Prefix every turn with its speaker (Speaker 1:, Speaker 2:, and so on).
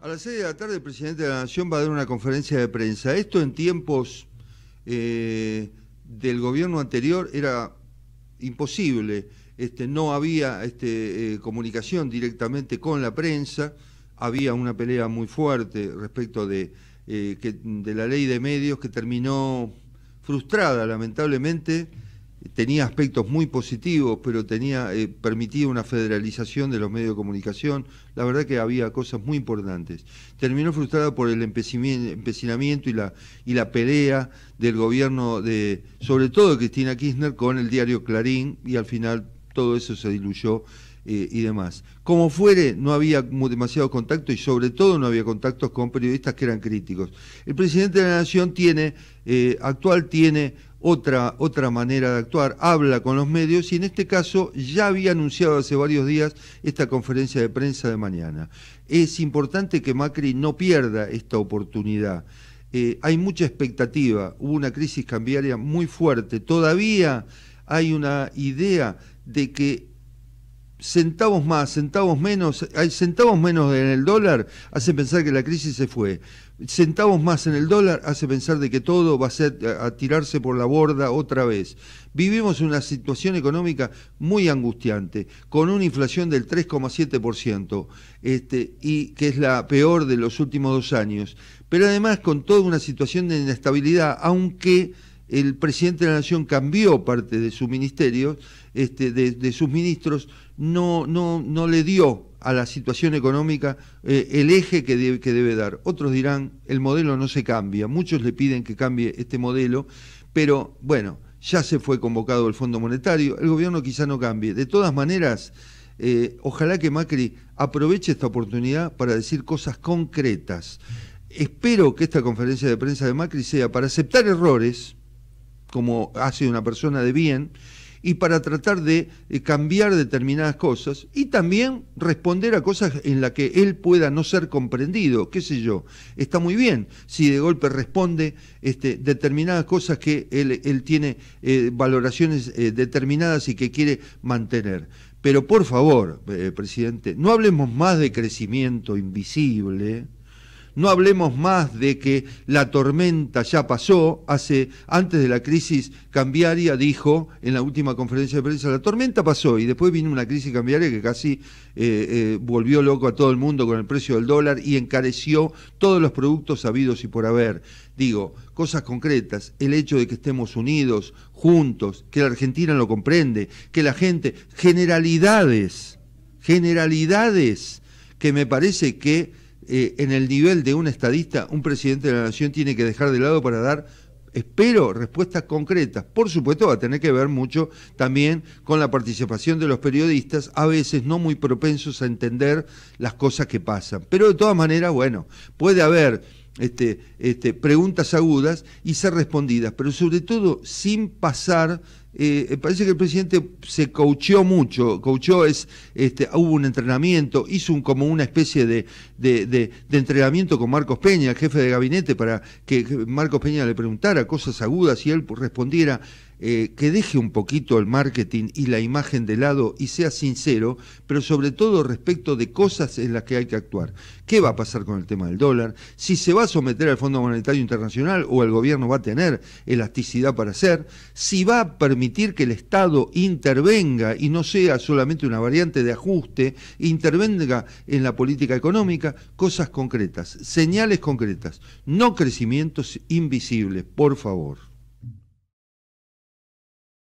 Speaker 1: A las 6 de la tarde el presidente de la Nación va a dar una conferencia de prensa. Esto en tiempos eh, del gobierno anterior era imposible. Este, no había este, eh, comunicación directamente con la prensa, había una pelea muy fuerte respecto de eh, la ley de medios que terminó frustrada, lamentablemente tenía aspectos muy positivos, pero tenía, permitido eh, permitía una federalización de los medios de comunicación. La verdad que había cosas muy importantes. Terminó frustrado por el empecinamiento y la, pelea del gobierno de, sobre todo de Cristina Kirchner, con el diario Clarín, y al final todo eso se diluyó eh, y demás. Como fuere, no había demasiado contacto y sobre todo no había contactos con periodistas que eran críticos. El presidente de la Nación tiene, eh, actual tiene otra, otra manera de actuar, habla con los medios y en este caso ya había anunciado hace varios días esta conferencia de prensa de mañana. Es importante que Macri no pierda esta oportunidad. Eh, hay mucha expectativa, hubo una crisis cambiaria muy fuerte, todavía hay una idea de que centavos más, centavos menos, hay centavos menos en el dólar, hace pensar que la crisis se fue centavos más en el dólar hace pensar de que todo va a, ser, eh, a tirarse por la borda otra vez. Vivimos una situación económica muy angustiante, con una inflación del 3,7%, este, y que es la peor de los últimos dos años, pero además con toda una situación de inestabilidad, aunque el presidente de la Nación cambió parte de su ministerio, este, de, sus ministros, no, no, no le dio a la situación económica eh, el eje que, que debe dar. Otros dirán, el modelo no se cambia, muchos le piden que cambie este modelo, pero bueno, ya se fue convocado el Fondo Monetario, el gobierno quizá no cambie. De todas maneras, eh, ojalá que Macri aproveche esta oportunidad para decir cosas concretas. Espero que esta conferencia de prensa de Macri sea para aceptar errores, como hace una persona de bien, y para tratar de eh, cambiar determinadas cosas y también responder a cosas en las que él pueda no ser comprendido, qué sé yo. Está muy bien si de golpe responde este, determinadas cosas que él, él tiene eh, valoraciones eh, determinadas y que quiere mantener. Pero por favor, presidente, no hablemos más de crecimiento invisible no hablemos más de que la tormenta ya pasó. Hace, antes de la crisis cambiaria dijo en la última conferencia de prensa, la tormenta pasó y después vino una crisis cambiaria que casi eh, eh, volvió loco a todo el mundo con el precio del dólar y encareció todos los productos habidos y por haber. Digo, cosas concretas, el hecho de que estemos unidos, juntos, que la Argentina lo comprende, que la gente, generalidades, generalidades que me parece que eh, en el nivel de un estadista, un presidente de la nación tiene que dejar de lado para dar, espero, respuestas concretas. Por supuesto, va a tener que ver mucho también con la participación de los periodistas, a veces no muy propensos a entender las cosas que pasan. Pero de todas maneras, bueno, puede haber este, este, preguntas agudas y ser respondidas, pero sobre todo sin pasar eh, eh, parece que el presidente se coacheó mucho, coacheó es, este, hubo un entrenamiento, hizo un, como una especie de, de, entrenamiento con Marcos Peña, jefe de gabinete, para que Marcos Peña le preguntara cosas agudas y él respondiera. Eh, que deje un poquito el marketing y la imagen de lado y sea sincero, pero sobre todo respecto de cosas en las que hay que actuar. ¿Qué va a pasar con el tema del dólar? Si se va a someter al Fondo Monetario Internacional o el gobierno va a tener elasticidad para hacer, si va a permitir permitir que el Estado intervenga y no sea solamente una variante de ajuste, intervenga en la política económica, cosas concretas, señales concretas, no crecimientos invisibles, por favor.